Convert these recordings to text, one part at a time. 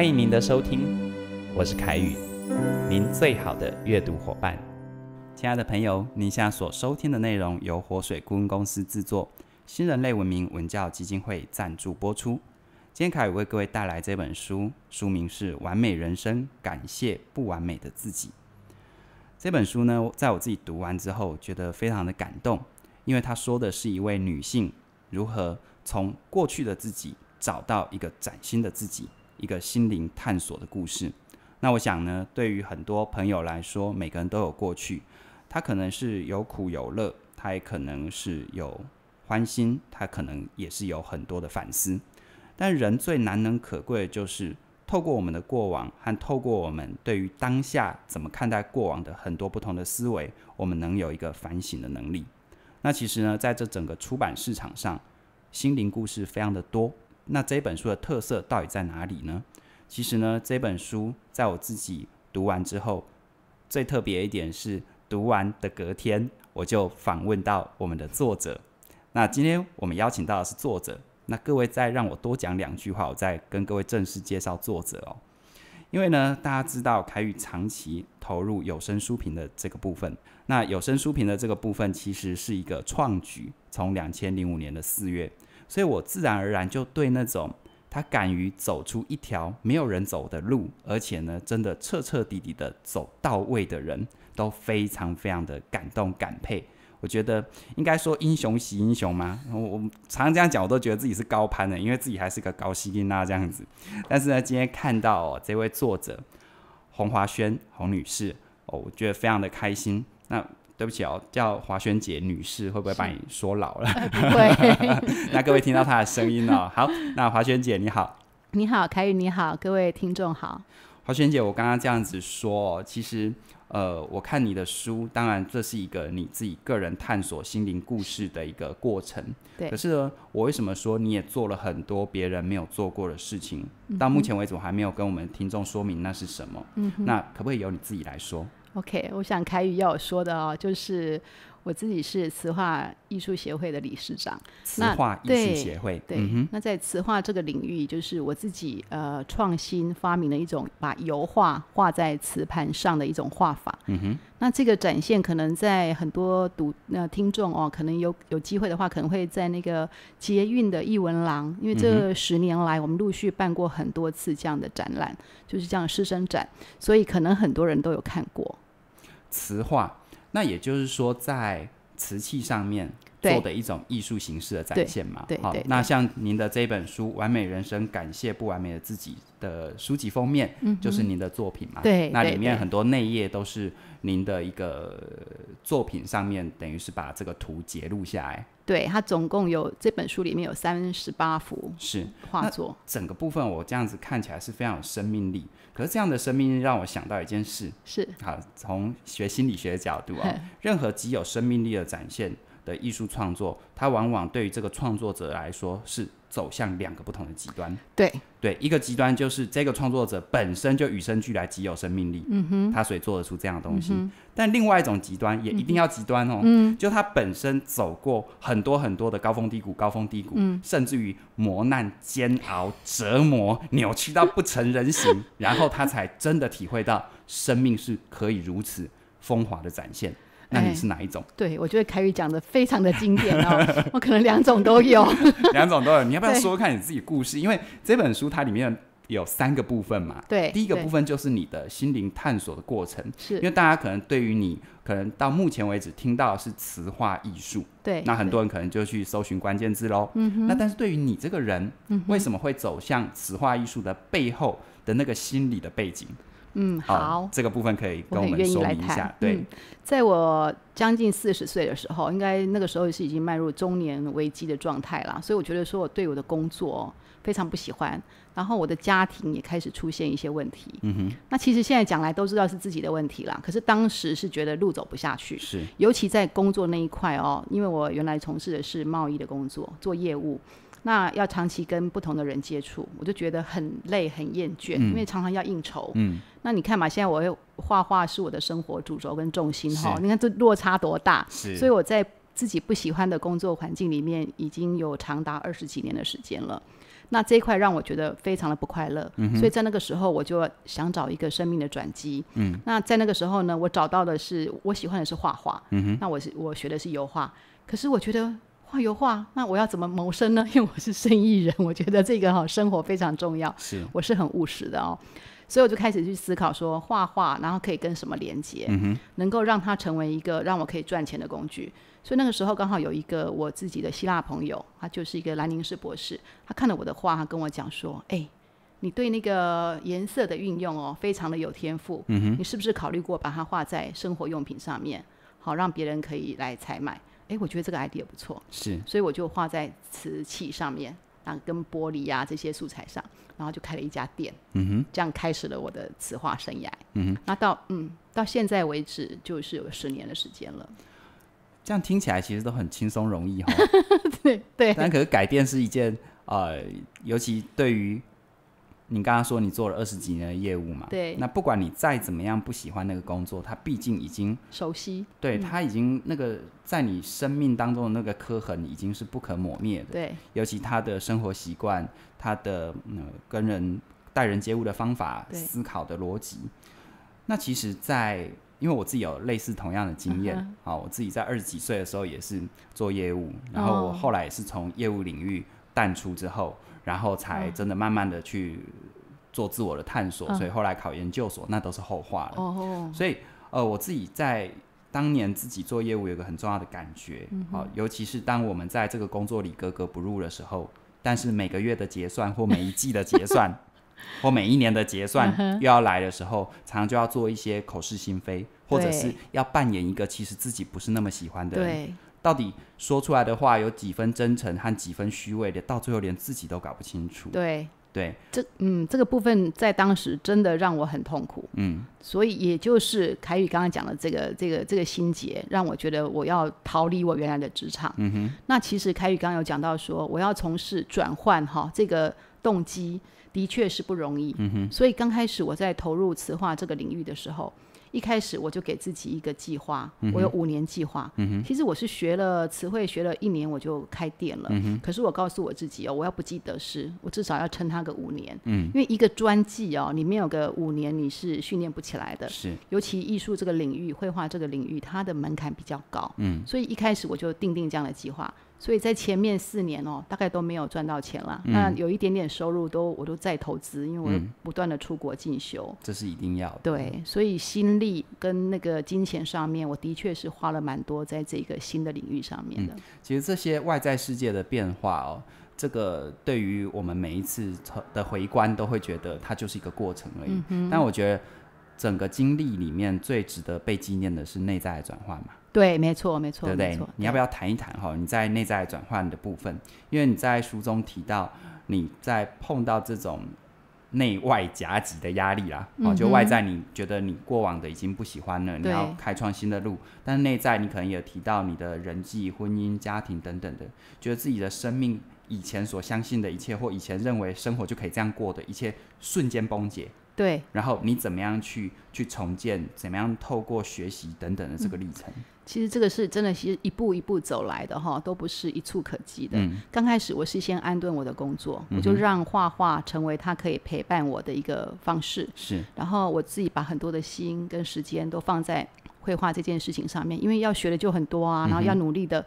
欢迎您的收听，我是凯宇，您最好的阅读伙伴。亲爱的朋友，您现在所收听的内容由活水顾问公司制作，新人类文明文教基金会赞助播出。今天凯宇为各位带来这本书，书名是《完美人生》，感谢不完美的自己。这本书呢，在我自己读完之后，觉得非常的感动，因为他说的是一位女性如何从过去的自己找到一个崭新的自己。一个心灵探索的故事。那我想呢，对于很多朋友来说，每个人都有过去，他可能是有苦有乐，他也可能是有欢欣，他可能也是有很多的反思。但人最难能可贵的就是，透过我们的过往，和透过我们对于当下怎么看待过往的很多不同的思维，我们能有一个反省的能力。那其实呢，在这整个出版市场上，心灵故事非常的多。那这本书的特色到底在哪里呢？其实呢，这本书在我自己读完之后，最特别一点是读完的隔天我就访问到我们的作者。那今天我们邀请到的是作者，那各位再让我多讲两句话，我再跟各位正式介绍作者哦。因为呢，大家知道凯宇长期投入有声书评的这个部分，那有声书评的这个部分其实是一个创举，从两千零五年的四月。所以我自然而然就对那种他敢于走出一条没有人走的路，而且呢，真的彻彻底底的走到位的人，都非常非常的感动感佩。我觉得应该说英雄惜英雄吗？我我常这样讲，我都觉得自己是高攀的，因为自己还是个高希金啊这样子。但是呢，今天看到这位作者洪华轩洪女士，哦，我觉得非常的开心。那对不起哦，叫华轩姐女士会不会把你说老了？对 那各位听到她的声音哦。好，那华轩姐你好，你好，凯宇你好，各位听众好。华轩姐，我刚刚这样子说，其实呃，我看你的书，当然这是一个你自己个人探索心灵故事的一个过程。对，可是呢，我为什么说你也做了很多别人没有做过的事情？到目前为止，我还没有跟我们听众说明那是什么。嗯，那可不可以由你自己来说？OK，我想凯宇要我说的啊，就是。我自己是瓷画艺术协会的理事长，瓷画艺术协会对。那在瓷画这个领域，就是我自己呃创新发明了一种把油画画在瓷盘上的一种画法。嗯哼。那这个展现可能在很多读那听众哦，可能有有机会的话，可能会在那个捷运的艺文廊，因为这十年来我们陆续办过很多次这样的展览，就是这样的师生展，所以可能很多人都有看过瓷画。那也就是说，在瓷器上面。做的一种艺术形式的展现嘛？好，那像您的这本书《完美人生：感谢不完美的自己》的书籍封面，嗯，就是您的作品嘛？对，那里面很多内页都是您的一个作品，上面等于是把这个图截录下来。对，它总共有这本书里面有三十八幅是画作。整个部分我这样子看起来是非常有生命力。可是这样的生命力让我想到一件事：是好，从学心理学的角度啊，任何极有生命力的展现。的艺术创作，它往往对于这个创作者来说是走向两个不同的极端。对对，一个极端就是这个创作者本身就与生俱来极有生命力，嗯哼，他所以做得出这样的东西。但另外一种极端也一定要极端哦，就他本身走过很多很多的高峰低谷，高峰低谷，甚至于磨难、煎熬、折磨、扭曲到不成人形，然后他才真的体会到生命是可以如此风华的展现。那你是哪一种？对我觉得凯宇讲的非常的经典哦，我可能两种都有，两种都有。你要不要说看你自己故事？因为这本书它里面有三个部分嘛。对，第一个部分就是你的心灵探索的过程，是因为大家可能对于你可能到目前为止听到是词画艺术，对，那很多人可能就去搜寻关键字喽。嗯哼。那但是对于你这个人，为什么会走向词画艺术的背后的那个心理的背景？嗯，好，这个部分可以跟我们说意来谈。对，在我将近四十岁的时候，应该那个时候是已经迈入中年危机的状态了，所以我觉得说我对我的工作非常不喜欢，然后我的家庭也开始出现一些问题。嗯哼，那其实现在讲来都知道是自己的问题了，可是当时是觉得路走不下去，是，尤其在工作那一块哦，因为我原来从事的是贸易的工作，做业务。那要长期跟不同的人接触，我就觉得很累、很厌倦，因为常常要应酬。那你看嘛，现在我画画是我的生活主轴跟重心哈。你看这落差多大，所以我在自己不喜欢的工作环境里面已经有长达二十几年的时间了。那这一块让我觉得非常的不快乐，所以在那个时候我就想找一个生命的转机。嗯，那在那个时候呢，我找到的是我喜欢的是画画。嗯哼，那我是我学的是油画，可是我觉得。画油画，那我要怎么谋生呢？因为我是生意人，我觉得这个哈生活非常重要。是，我是很务实的哦，所以我就开始去思考说，画画然后可以跟什么连接？嗯哼，能够让它成为一个让我可以赚钱的工具。所以那个时候刚好有一个我自己的希腊朋友，他就是一个兰宁市博士，他看了我的画，他跟我讲说：“哎，你对那个颜色的运用哦，非常的有天赋。嗯哼，你是不是考虑过把它画在生活用品上面，好让别人可以来采买？”哎，我觉得这个 ID e a 不错，是，所以我就画在瓷器上面，然后跟玻璃呀这些素材上，然后就开了一家店，嗯哼，这样开始了我的瓷画生涯，嗯哼，那到嗯到现在为止就是有十年的时间了，这样听起来其实都很轻松容易哈，对 对，但可是改变是一件呃，尤其对于。你刚刚说你做了二十几年的业务嘛？对。那不管你再怎么样不喜欢那个工作，他毕竟已经熟悉。对他已经那个在你生命当中的那个刻痕已经是不可磨灭的。对。尤其他的生活习惯，他的嗯跟人待人接物的方法、思考的逻辑。那其实，在因为我自己有类似同样的经验啊，我自己在二十几岁的时候也是做业务，然后我后来也是从业务领域淡出之后。然后才真的慢慢的去做自我的探索，所以后来考研究所那都是后话了。所以呃，我自己在当年自己做业务有一个很重要的感觉，好，尤其是当我们在这个工作里格格不入的时候，但是每个月的结算或每一季的结算 或每一年的结算又要来的时候，常常就要做一些口是心非，或者是要扮演一个其实自己不是那么喜欢的。人。到底说出来的话有几分真诚和几分虚伪，的，到最后连自己都搞不清楚。对，对，这嗯，这个部分在当时真的让我很痛苦。嗯，所以也就是凯宇刚刚讲的这个这个这个心结，让我觉得我要逃离我原来的职场。嗯哼。那其实凯宇刚刚有讲到说，我要从事转换哈这个动机的确是不容易。嗯哼。所以刚开始我在投入词化这个领域的时候。一开始我就给自己一个计划，我有五年计划。其实我是学了词汇，学了一年我就开店了。可是我告诉我自己哦，我要不计得失，我至少要撑他个五年。嗯，因为一个专技哦，你没有个五年，你是训练不起来的。是，尤其艺术这个领域，绘画这个领域，它的门槛比较高。嗯，所以一开始我就定定这样的计划。所以在前面四年哦，大概都没有赚到钱了。那有一点点收入都我都在投资，因为我不断的出国进修。这是一定要。对，所以心力跟那个金钱上面，我的确是花了蛮多在这个新的领域上面的。其实这些外在世界的变化哦，这个对于我们每一次的回观，都会觉得它就是一个过程而已。但我觉得整个经历里面最值得被纪念的是内在的转换嘛。对，没错，没错，对不对？你要不要谈一谈哈？你在内在转换的部分，因为你在书中提到，你在碰到这种内外夹击的压力啦，哦，就外在你觉得你过往的已经不喜欢了，你要开创新的路，但内在你可能有提到你的人际、婚姻、家庭等等的，觉得自己的生命以前所相信的一切，或以前认为生活就可以这样过的一切，瞬间崩解。对，然后你怎么样去去重建？怎么样透过学习等等的这个历程？其实这个是真的是一步一步走来的哈，都不是一触可及的。刚开始我是先安顿我的工作，我就让画画成为他可以陪伴我的一个方式。是，然后我自己把很多的心跟时间都放在绘画这件事情上面，因为要学的就很多啊，然后要努力的。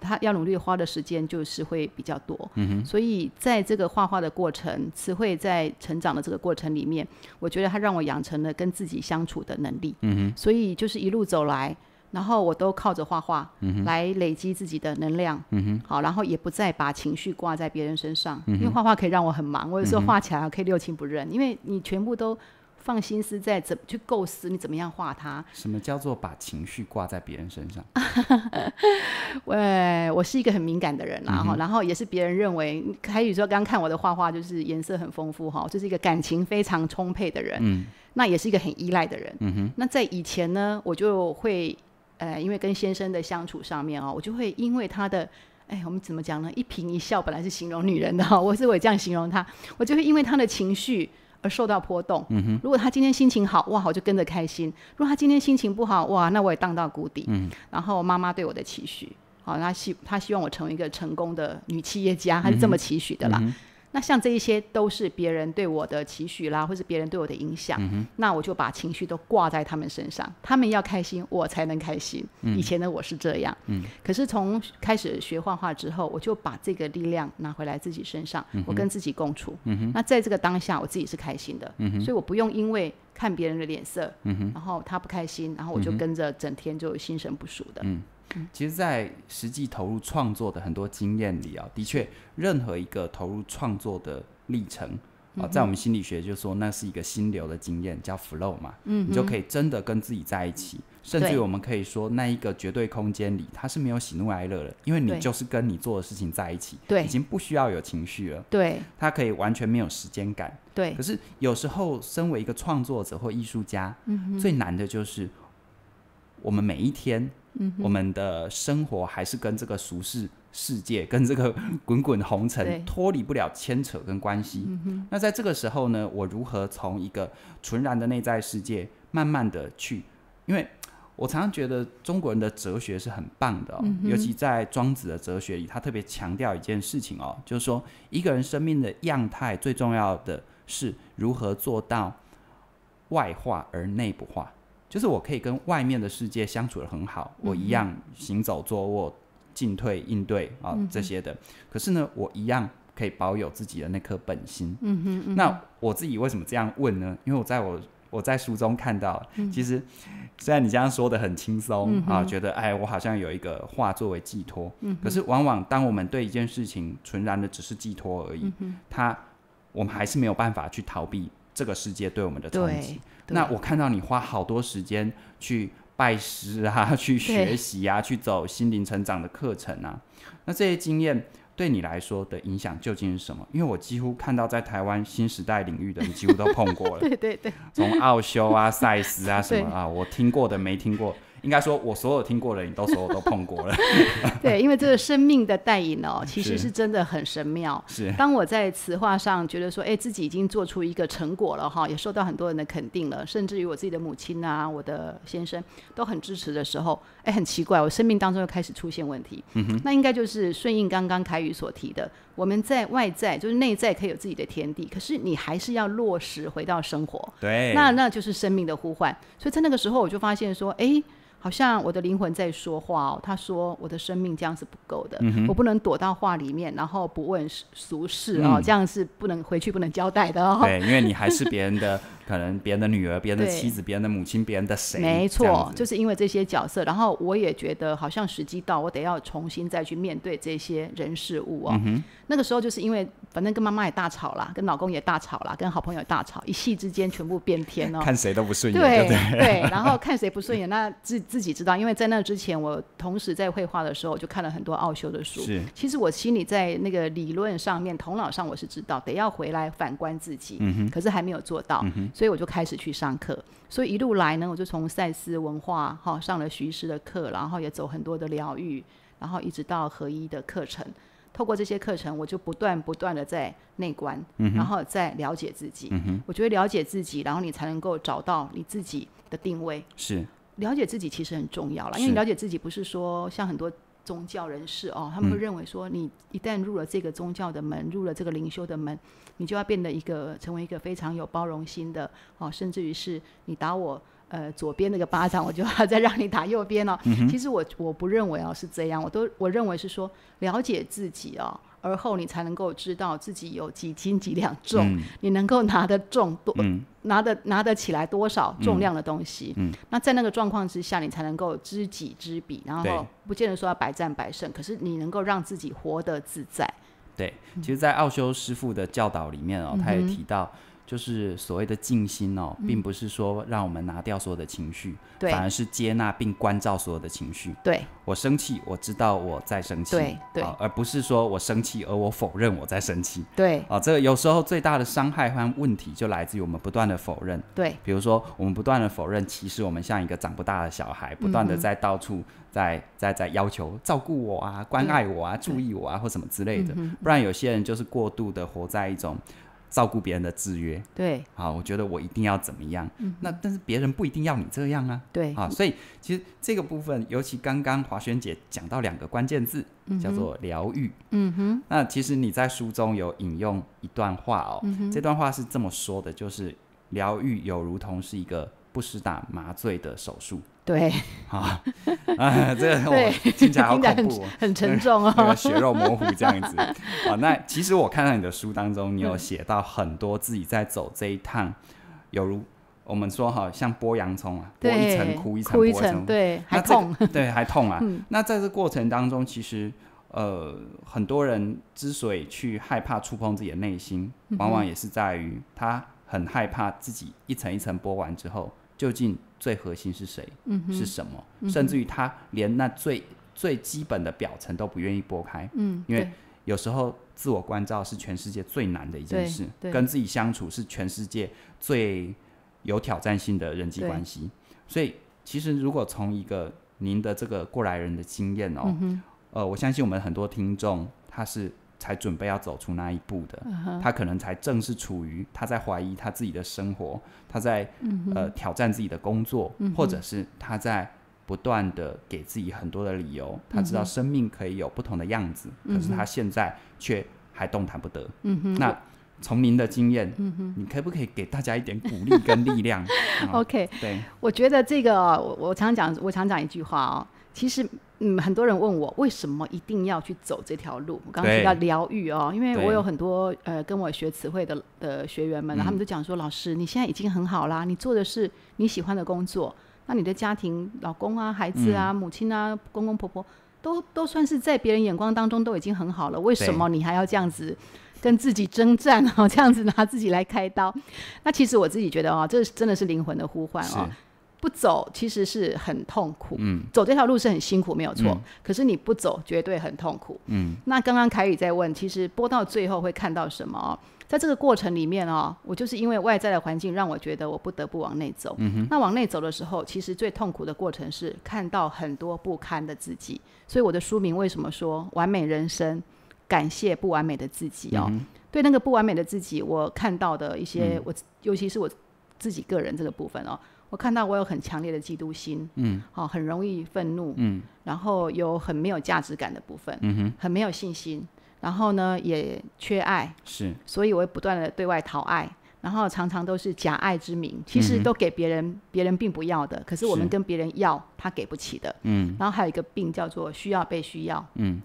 他要努力花的时间就是会比较多，嗯所以在这个画画的过程，词汇在成长的这个过程里面，我觉得他让我养成了跟自己相处的能力，嗯所以就是一路走来，然后我都靠着画画，嗯来累积自己的能量，嗯好，然后也不再把情绪挂在别人身上，因为画画可以让我很忙，我有时候画起来可以六亲不认，因为你全部都。放心思在怎去构思，你怎么样画它？什么叫做把情绪挂在别人身上？喂，我是一个很敏感的人，啦。哈，然后也是别人认为，比如说刚刚看我的画画，就是颜色很丰富哈，这是一个感情非常充沛的人，嗯，那也是一个很依赖的人，嗯哼。那在以前呢，我就会呃，因为跟先生的相处上面啊，我就会因为他的，哎，我们怎么讲呢？一颦一笑本来是形容女人的，哈，我是我这样形容他，我就会因为他的情绪。而受到波动。嗯哼，如果他今天心情好，哇，我就跟着开心；如果他今天心情不好，哇，那我也荡到谷底。然后妈妈对我的期许，好，她希她希望我成为一个成功的女企业家，她是这么期许的啦。那像这一些都是别人对我的期许啦，或是别人对我的影响，那我就把情绪都挂在他们身上，他们要开心，我才能开心。以前的我是这样，可是从开始学画画之后，我就把这个力量拿回来自己身上，我跟自己共处。那在这个当下，我自己是开心的，所以我不用因为看别人的脸色，然后他不开心，然后我就跟着整天就心神不属的。其实，在实际投入创作的很多经验里啊，的确，任何一个投入创作的历程啊，在我们心理学就说那是一个心流的经验，叫 flow 嘛。嗯，你就可以真的跟自己在一起，甚至我们可以说那一个绝对空间里，它是没有喜怒哀乐的，因为你就是跟你做的事情在一起，对，已经不需要有情绪了，对，它可以完全没有时间感，对。可是有时候，身为一个创作者或艺术家，嗯，最难的就是。我们每一天，我们的生活还是跟这个俗世世界、跟这个滚滚红尘脱离不了牵扯跟关系。那在这个时候呢，我如何从一个纯然的内在世界，慢慢的去？因为我常常觉得中国人的哲学是很棒的，尤其在庄子的哲学里，他特别强调一件事情哦，就是说一个人生命的样态最重要的是如何做到外化而内部化。就是我可以跟外面的世界相处的很好，我一样行走坐卧、进退应对啊这些的。可是呢，我一样可以保有自己的那颗本心。嗯哼。那我自己为什么这样问呢？因为我在我我在书中看到，其实虽然你这样说的很轻松啊，觉得哎，我好像有一个话作为寄托。嗯。可是往往当我们对一件事情纯然的只是寄托而已，他我们还是没有办法去逃避。这个世界对我们的冲击。那我看到你花好多时间去拜师啊，去学习啊，去走心灵成长的课程啊。那这些经验对你来说的影响究竟是什么？因为我几乎看到在台湾新时代领域的，你几乎都碰过了。对对对，从奥修啊、赛斯啊什么啊，我听过的没听过。应该说，我所有听过的，你都所有都碰过了。对，因为这个生命的带引哦，其实是真的很神妙。是。当我在词话上觉得说，哎，自己已经做出一个成果了哈，也受到很多人的肯定了，甚至于我自己的母亲啊，我的先生都很支持的时候，哎，很奇怪，我生命当中又开始出现问题。嗯哼。那应该就是顺应刚刚凯宇所提的，我们在外在就是内在可以有自己的天地，可是你还是要落实回到生活。对。那那就是生命的呼唤。所以在那个时候，我就发现说，哎。好像我的灵魂在说话哦，他说我的生命这样是不够的，我不能躲到画里面，然后不问俗事哦，这样是不能回去、不能交代的哦。对，因为你还是别人的。可能别人的女儿、别人的妻子、别人的母亲、别人的谁，没错，就是因为这些角色。然后我也觉得好像时机到，我得要重新再去面对这些人事物哦。那个时候就是因为反正跟妈妈也大吵了，跟老公也大吵了，跟好朋友大吵，一夕之间全部变天哦，看谁都不顺眼，对对。然后看谁不顺眼，那自自己知道，因为在那之前，我同时在绘画的时候就看了很多奥修的书。是，其实我心里在那个理论上面、头脑上我是知道，得要回来反观自己。嗯哼，可是还没有做到。嗯所以我就开始去上课，所以一路来呢，我就从赛斯文化哈上了徐师的课，然后也走很多的疗愈，然后一直到合一的课程。透过这些课程，我就不断不断的在内观，嗯，然后再了解自己。嗯我觉得了解自己，然后你才能够找到你自己的定位。是，了解自己其实很重要了，因为了解自己不是说像很多。宗教人士哦，他们会认为说，你一旦入了这个宗教的门，入了这个灵修的门，你就要变得一个，成为一个非常有包容心的哦，甚至于是你打我呃左边那个巴掌，我就要再让你打右边了。其实我我不认为哦是这样，我都我认为是说了解自己哦。而后你才能够知道自己有几斤几两重，你能够拿得重多，拿得拿得起来多少重量的东西。嗯那在那个状况之下，你才能够知己知彼，然后不见得说要百战百胜，可是你能够让自己活得自在。对，其实，在奥修师傅的教导里面哦，他也提到。就是所谓的静心哦，并不是说让我们拿掉所有的情绪，反而是接纳并关照所有的情绪。对我生气，我知道我在生气，啊，而不是说我生气而我否认我在生气。对，啊，这个有时候最大的伤害和问题就来自于我们不断的否认。对，比如说我们不断的否认，其实我们像一个长不大的小孩，不断的在到处在在在要求照顾我啊、关爱我啊、注意我啊或什么之类的，不然有些人就是过度的活在一种。照顾别人的制约，对，好，我觉得我一定要怎么样？那但是别人不一定要你这样啊，对，啊，所以其实这个部分，尤其刚刚华轩姐讲到两个关键字，叫做疗愈，嗯哼，那其实你在书中有引用一段话哦，这段话是这么说的，就是疗愈有如同是一个不施打麻醉的手术。对，好，哎，这个听起来好恐怖，很沉重哦，血肉模糊这样子。好，那其实我看到你的书当中，你有写到很多自己在走这一趟，犹如我们说，好像剥洋葱啊，剥一层，哭一层，剥一层，对，还痛，对，还痛啊。那在这过程当中，其实呃，很多人之所以去害怕触碰自己的内心，往往也是在于他很害怕自己一层一层剥完之后。究竟最核心是谁？嗯，是什么？甚至于他连那最最基本的表层都不愿意拨开。嗯，因为有时候自我关照是全世界最难的一件事，跟自己相处是全世界最有挑战性的人际关系。所以，其实如果从一个您的这个过来人的经验哦，呃，我相信我们很多听众他是。才准备要走出那一步的，他可能才正是处于他在怀疑他自己的生活，他在呃挑战自己的工作，或者是他在不断的给自己很多的理由。他知道生命可以有不同的样子，可是他现在却还动弹不得。嗯那从您的经验，你可不可以给大家一点鼓励跟力量？OK，对，我觉得这个我我常讲，我常讲一句话哦，其实。嗯，很多人问我为什么一定要去走这条路。我刚刚提到疗愈哦，因为我有很多呃跟我学词汇的的学员们，他们都讲说，老师你现在已经很好啦，你做的是你喜欢的工作，那你的家庭、老公啊、孩子啊、母亲啊、公公婆婆都都算是在别人眼光当中都已经很好了，为什么你还要这样子跟自己征战啊？这样子拿自己来开刀？那其实我自己觉得啊，这真的是灵魂的呼唤啊。不走其实是很痛苦，嗯，走这条路是很辛苦，没有错。可是你不走绝对很痛苦，嗯。那刚刚凯宇在问，其实播到最后会看到什么？在这个过程里面哦，我就是因为外在的环境让我觉得我不得不往内走。嗯那往内走的时候，其实最痛苦的过程是看到很多不堪的自己。所以我的书名为什么说完美人生？感谢不完美的自己哦。对那个不完美的自己，我看到的一些，我尤其是我自己个人这个部分哦。我看到我有很强烈的嫉妒心，嗯，好，很容易愤怒，嗯，然后有很没有价值感的部分，嗯很没有信心，然后呢也缺爱，是，所以我会不断的对外讨爱，然后常常都是假爱之名，其实都给别人，别人并不要的，可是我们跟别人要，他给不起的，嗯，然后还有一个病叫做需要被需要，嗯。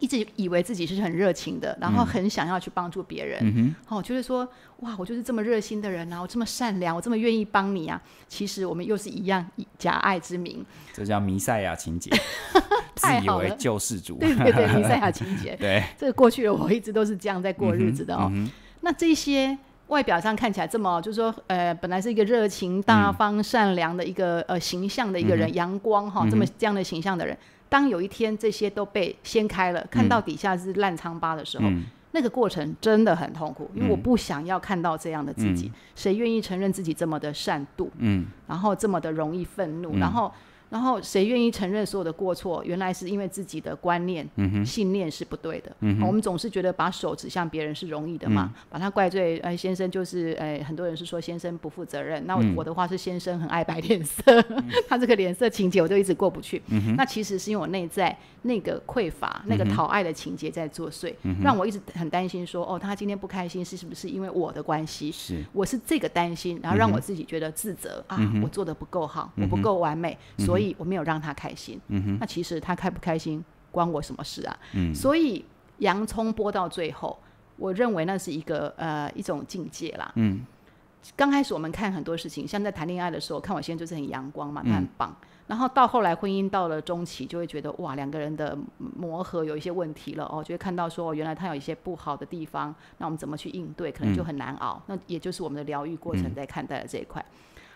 一直以为自己是很热情的，然后很想要去帮助别人，哦，就是说，哇，我就是这么热心的人啊，我这么善良，我这么愿意帮你啊。其实我们又是一样，假爱之名，这叫弥赛亚情节，自以为救世主。对对对，弥赛亚情节，对，这个过去的我一直都是这样在过日子的哦。那这些。外表上看起来这么，就是说，呃，本来是一个热情、大方、善良的一个呃形象的一个人，阳光哈，这么这样的形象的人，当有一天这些都被掀开了，看到底下是烂疮疤的时候，那个过程真的很痛苦，因为我不想要看到这样的自己。谁愿意承认自己这么的善妒？嗯，然后这么的容易愤怒，然后。然后谁愿意承认所有的过错？原来是因为自己的观念、信念是不对的。我们总是觉得把手指向别人是容易的嘛，把他怪罪。哎，先生就是哎，很多人是说先生不负责任。那我的话是先生很爱摆脸色，他这个脸色情节我就一直过不去。那其实是因为我内在。那个匮乏，那个讨爱的情节在作祟，让我一直很担心，说哦，他今天不开心是是不是因为我的关系？是，我是这个担心，然后让我自己觉得自责啊，我做的不够好，我不够完美，所以我没有让他开心。那其实他开不开心关我什么事啊？所以洋葱播到最后，我认为那是一个呃一种境界啦。嗯。刚开始我们看很多事情，像在谈恋爱的时候，看我先生就是很阳光嘛，他很棒。然后到后来婚姻到了中期，就会觉得哇，两个人的磨合有一些问题了哦，就会看到说原来他有一些不好的地方，那我们怎么去应对，可能就很难熬。那也就是我们的疗愈过程在看待了这一块。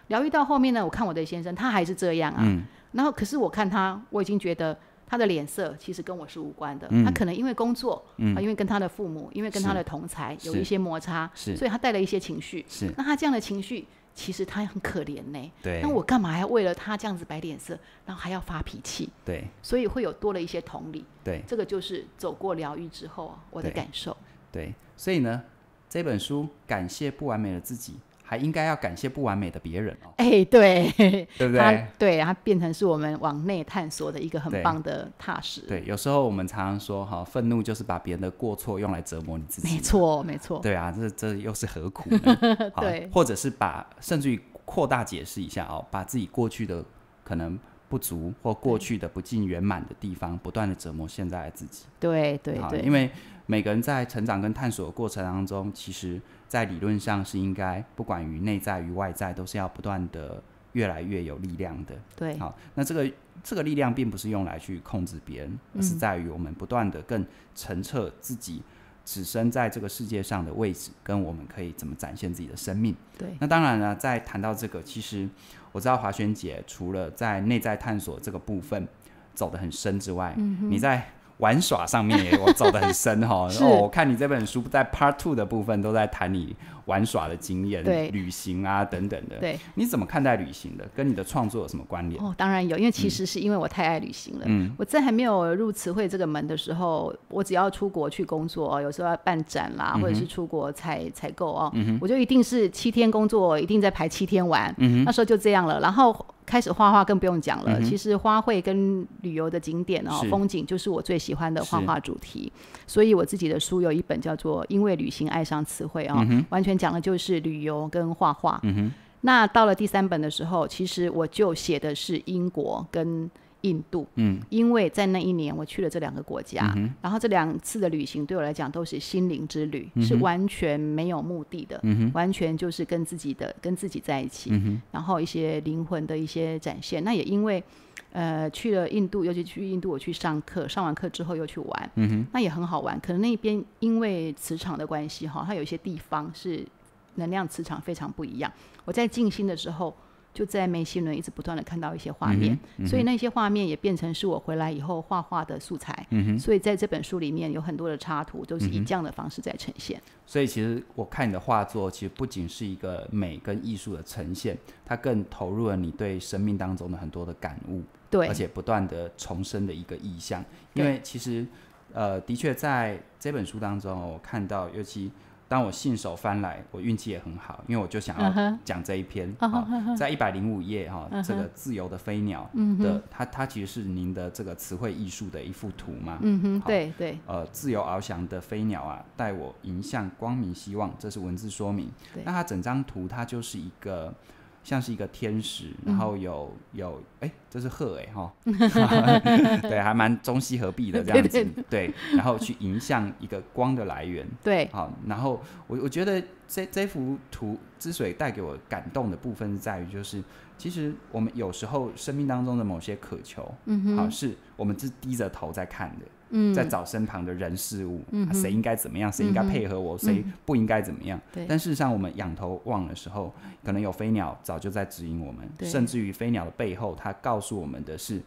疗愈到后面呢，我看我的先生他还是这样啊，然后可是我看他，我已经觉得。他的脸色其实跟我是无关的，他可能因为工作，啊，因为跟他的父母，因为跟他的同才有一些摩擦，所以他带了一些情绪。那他这样的情绪，其实他很可怜呢。那我干嘛要为了他这样子摆脸色，然后还要发脾气？对，所以会有多了一些同理。对，这个就是走过疗愈之后，我的感受。对，所以呢，这本书感谢不完美的自己。还应该要感谢不完美的别人哦。哎，对，对不对？对，它变成是我们往内探索的一个很棒的踏实。对，有时候我们常常说哈，愤怒就是把别人的过错用来折磨你自己。没错，没错。对啊，这这又是何苦呢？对，或者是把甚至于扩大解释一下哦，把自己过去的可能不足或过去的不尽圆满的地方，不断的折磨现在的自己。对对对，因为每个人在成长跟探索的过程当中，其实。在理论上是应该，不管于内在于外在，都是要不断的越来越有力量的。对，好，那这个这个力量并不是用来去控制别人，而是在于我们不断的更澄澈自己，只身在这个世界上的位置，跟我们可以怎么展现自己的生命。对，那当然了，在谈到这个，其实我知道华轩姐除了在内在探索这个部分走得很深之外，你在。玩耍上面，我走的很深哈。我看你这本书在 Part Two 的部分，都在谈你玩耍的经验、旅行啊等等的。对，你怎么看待旅行的？跟你的创作有什么关联？哦，当然有，因为其实是因为我太爱旅行了。嗯，我在还没有入词汇这个门的时候，我只要出国去工作，有时候要办展啦，或者是出国采采购哦，嗯我就一定是七天工作，一定在排七天玩。嗯，那时候就这样了。然后。开始画画更不用讲了，其实花卉跟旅游的景点哦，风景就是我最喜欢的画画主题。所以我自己的书有一本叫做《因为旅行爱上词汇》哦，完全讲的就是旅游跟画画。那到了第三本的时候，其实我就写的是英国跟。印度，嗯，因为在那一年我去了这两个国家，然后这两次的旅行对我来讲都是心灵之旅，是完全没有目的的，完全就是跟自己的跟自己在一起，然后一些灵魂的一些展现。那也因为，呃，去了印度，尤其去印度，我去上课，上完课之后又去玩，嗯那也很好玩。可能那边因为磁场的关系哈，它有一些地方是能量磁场非常不一样。我在静心的时候。就在梅西轮一直不断的看到一些画面，所以那些画面也变成是我回来以后画画的素材。所以在这本书里面有很多的插图都是以这样的方式在呈现。所以其实我看你的画作，其实不仅是一个美跟艺术的呈现，它更投入了你对生命当中的很多的感悟。对，而且不断的重生的一个意象。因为其实呃，的确在这本书当中，我看到尤其。当我信手翻来，我运气也很好，因为我就想要讲这一篇啊，在一百零五页哈，这个自由的飞鸟的，它它其实是您的这个词汇艺术的一幅图嘛，嗯哼，对对，呃，自由翱翔的飞鸟啊，带我迎向光明希望，这是文字说明。那它整张图它就是一个。像是一个天使，然后有有，哎，这是鹤哎哈，对，还蛮中西合璧的这样子，对，然后去迎向一个光的来源，对，好，然后我我觉得这这幅图之所以带给我感动的部分，在于就是。其实我们有时候生命当中的某些渴求，嗯哼，好是我们是低着头在看的，嗯，在找身旁的人事物，嗯，谁应该怎么样，谁应该配合我，谁不应该怎么样。对。但事实上，我们仰头望的时候，可能有飞鸟早就在指引我们，甚至于飞鸟的背后，它告诉我们的是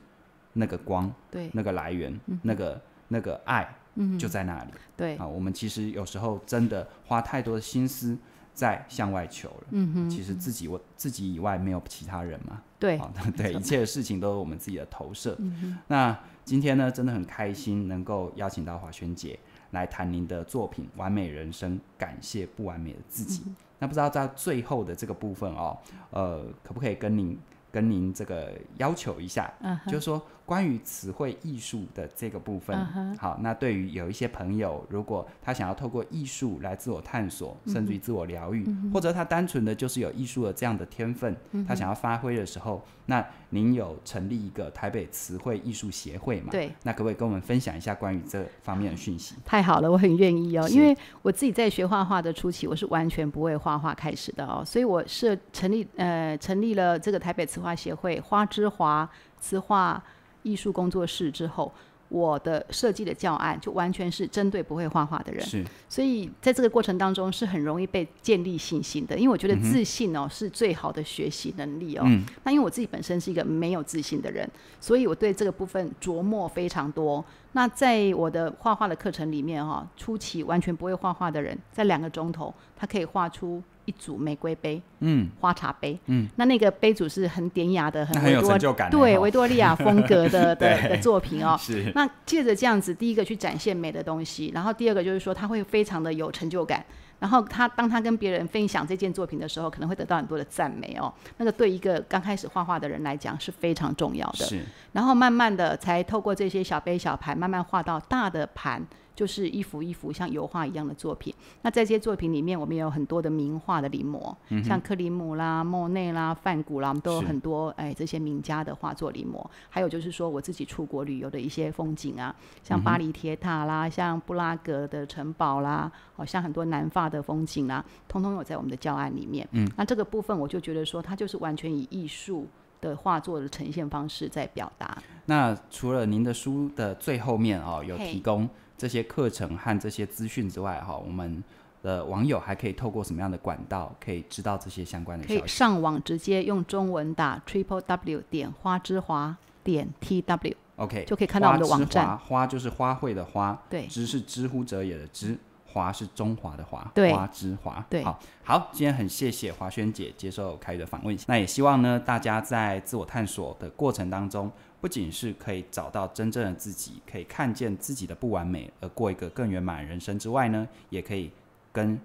那个光，对，那个来源，那个那个爱，嗯，就在那里。对。啊，我们其实有时候真的花太多的心思。在向外求了，其实自己我自己以外没有其他人嘛。对，对，一切的事情都是我们自己的投射。那今天呢，真的很开心能够邀请到华轩姐来谈您的作品《完美人生》，感谢不完美的自己。那不知道在最后的这个部分哦，呃，可不可以跟您跟您这个要求一下，就是说。关于词汇艺术的这个部分，好，那对于有一些朋友，如果他想要透过艺术来自我探索，甚至于自我疗愈，或者他单纯的就是有艺术的这样的天分，他想要发挥的时候，那您有成立一个台北词汇艺术协会嘛？对，那可不可以跟我们分享一下关于这方面的讯息？太好了，我很愿意哦，因为我自己在学画画的初期，我是完全不会画画开始的哦，所以我是成立呃成立了这个台北词画协会花之华词画。艺术工作室之后，我的设计的教案就完全是针对不会画画的人，所以在这个过程当中是很容易被建立信心的，因为我觉得自信哦是最好的学习能力哦。那因为我自己本身是一个没有自信的人，所以我对这个部分琢磨非常多。那在我的画画的课程里面，哈，初期完全不会画画的人，在两个钟头，他可以画出一组玫瑰杯，嗯，花茶杯，嗯，那那个杯组是很典雅的，很有成就感，对维多利亚风格的 的的作品哦。是，那借着这样子，第一个去展现美的东西，然后第二个就是说，他会非常的有成就感。然后他当他跟别人分享这件作品的时候，可能会得到很多的赞美哦。那个对一个刚开始画画的人来讲是非常重要的。是，然后慢慢的才透过这些小杯小盘，慢慢画到大的盘。就是一幅一幅像油画一样的作品。那在这些作品里面，我们也有很多的名画的临摹，像克里姆啦、莫内啦、梵谷啦，我们都有很多哎这些名家的画作临摹。还有就是说我自己出国旅游的一些风景啊，像巴黎铁塔啦，像布拉格的城堡啦，好像很多南法的风景啊，通通有在我们的教案里面。那这个部分我就觉得说，它就是完全以艺术。的画作的呈现方式在表达。那除了您的书的最后面哦，有提供这些课程和这些资讯之外，哈，我们的网友还可以透过什么样的管道可以知道这些相关的？可以上网直接用中文打 triple w 点花之华点 t w，OK，就可以看到我们的网站。花就是花卉的花，对，知是知乎者也的知。华是中华的华，花之华，对，好，好，今天很谢谢华轩姐接受凯宇的访问，那也希望呢，大家在自我探索的过程当中，不仅是可以找到真正的自己，可以看见自己的不完美，而过一个更圆满的人生之外呢，也可以跟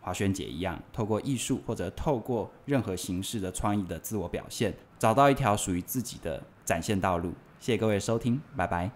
华轩姐一样，透过艺术或者透过任何形式的创意的自我表现，找到一条属于自己的展现道路。谢谢各位收听，拜拜。